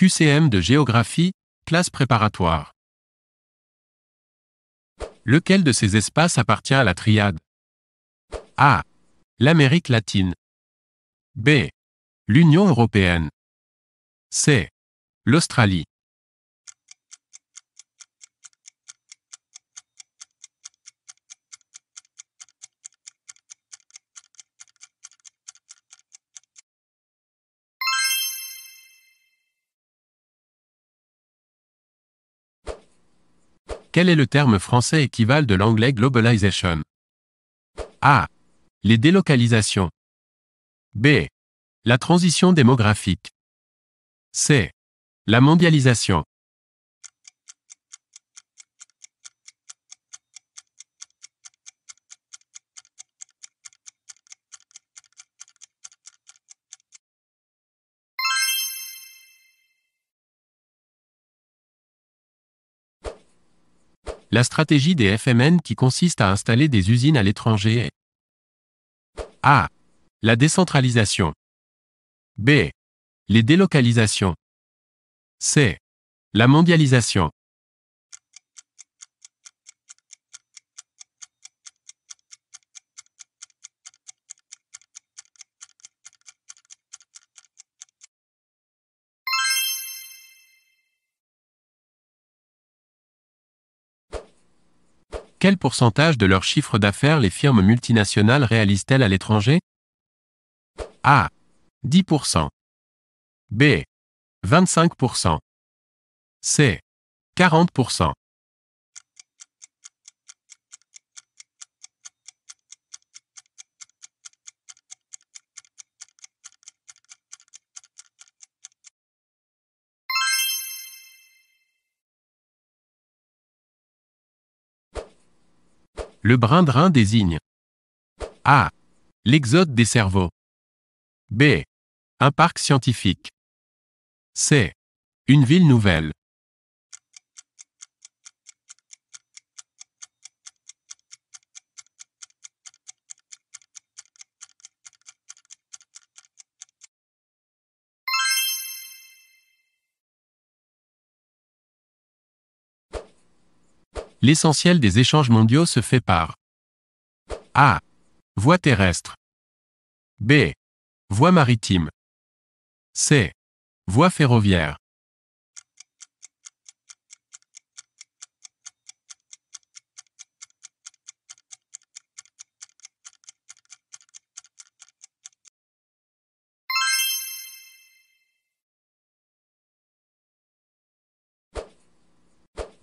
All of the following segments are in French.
QCM de géographie, classe préparatoire. Lequel de ces espaces appartient à la triade A. L'Amérique latine. B. L'Union européenne. C. L'Australie. Quel est le terme français équivalent de l'anglais globalization A. Les délocalisations. B. La transition démographique. C. La mondialisation. La stratégie des FMN qui consiste à installer des usines à l'étranger est A. La décentralisation. B. Les délocalisations. C. La mondialisation. Quel pourcentage de leur chiffre d'affaires les firmes multinationales réalisent-elles à l'étranger A. 10%. B. 25%. C. 40%. Le brin-drin désigne A. L'exode des cerveaux. B. Un parc scientifique. C. Une ville nouvelle. l'essentiel des échanges mondiaux se fait par A. Voie terrestre. B. Voie maritime. C. Voie ferroviaire.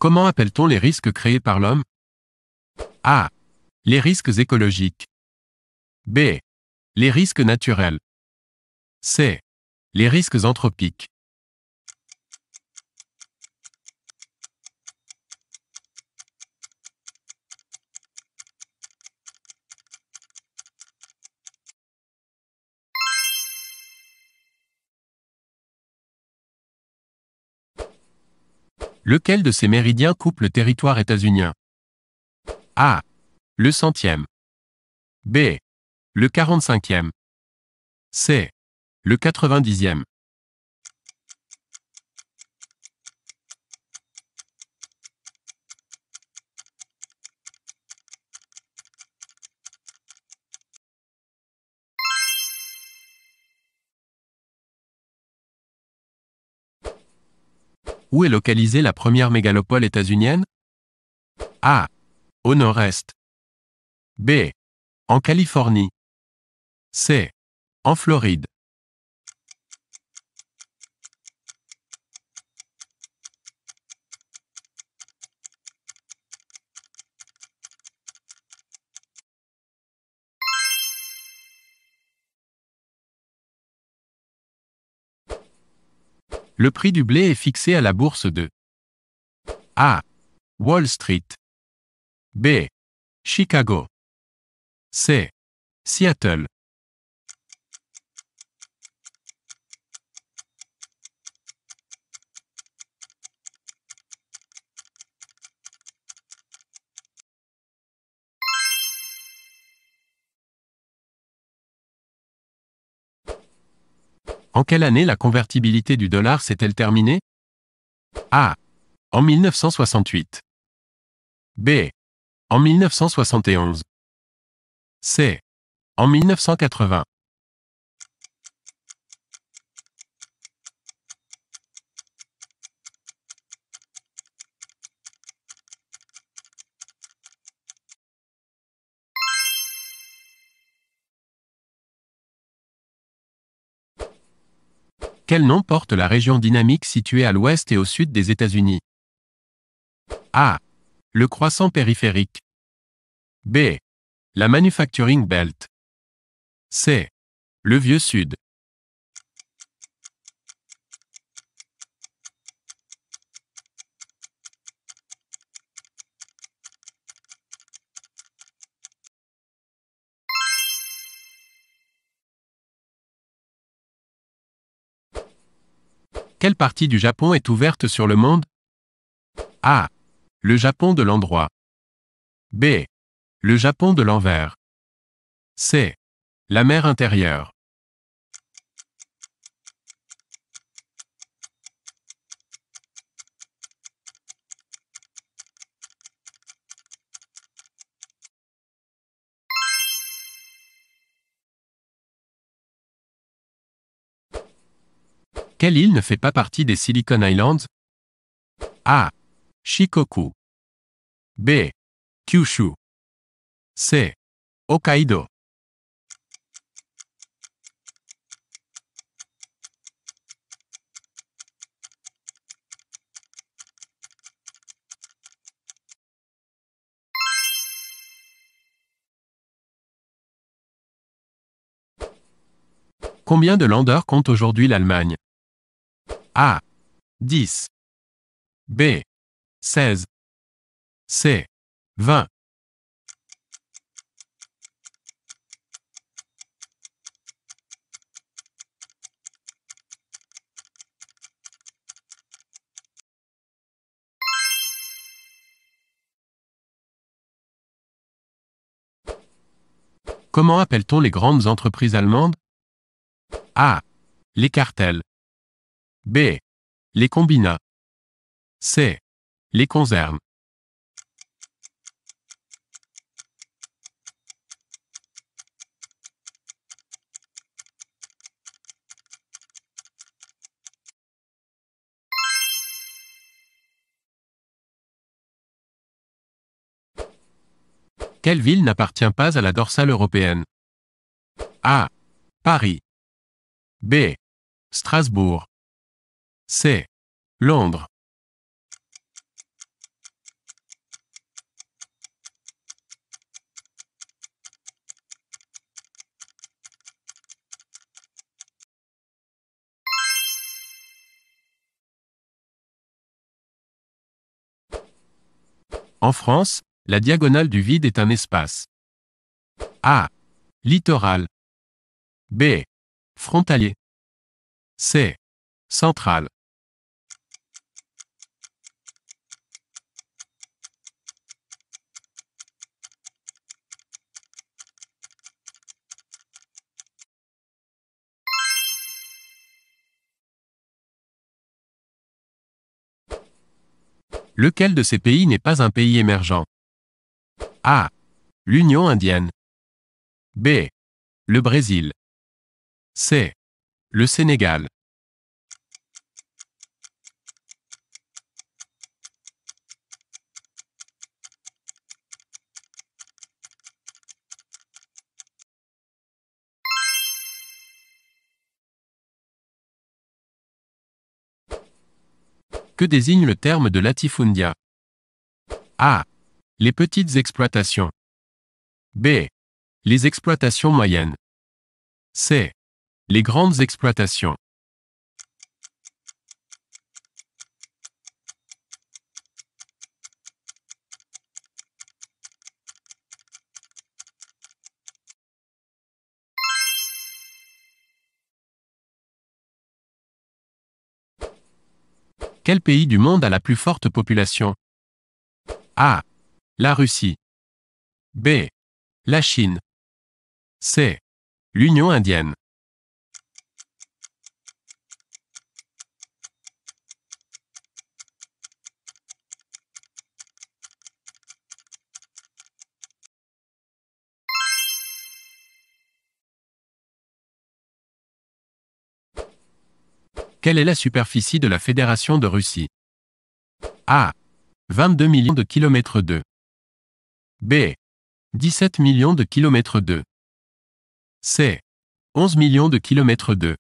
Comment appelle-t-on les risques créés par l'homme A. Les risques écologiques. B. Les risques naturels. C. Les risques anthropiques. Lequel de ces méridiens coupe le territoire états-unien A. Le centième. B. Le quarante-cinquième. C. Le quatre-vingt-dixième. Où est localisée la première mégalopole états-unienne A. Au nord-est. B. En Californie. C. En Floride. Le prix du blé est fixé à la bourse de A. Wall Street. B. Chicago. C. Seattle. En quelle année la convertibilité du dollar s'est-elle terminée A. En 1968. B. En 1971. C. En 1980. Quel nom porte la région dynamique située à l'ouest et au sud des États-Unis A. Le croissant périphérique. B. La Manufacturing Belt. C. Le Vieux Sud. Quelle partie du Japon est ouverte sur le monde A. Le Japon de l'endroit. B. Le Japon de l'envers. C. La mer intérieure. Quelle île ne fait pas partie des Silicon Islands A. Shikoku. B. Kyushu. C. Hokkaido. Combien de landeurs compte aujourd'hui l'Allemagne a. 10. B. 16. C. 20. Comment appelle-t-on les grandes entreprises allemandes A. Les cartels. B. Les combina. C. Les concernes. Quelle ville n'appartient pas à la dorsale européenne A. Paris. B. Strasbourg. C. Londres. En France, la diagonale du vide est un espace. A. Littoral. B. Frontalier. C. Central. Lequel de ces pays n'est pas un pays émergent A. L'Union indienne. B. Le Brésil. C. Le Sénégal. Que désigne le terme de latifundia A. Les petites exploitations. B. Les exploitations moyennes. C. Les grandes exploitations. Quel pays du monde a la plus forte population A. La Russie. B. La Chine. C. L'Union indienne. Quelle est la superficie de la Fédération de Russie A. 22 millions de kilomètres 2. B. 17 millions de kilomètres 2. C. 11 millions de kilomètres 2.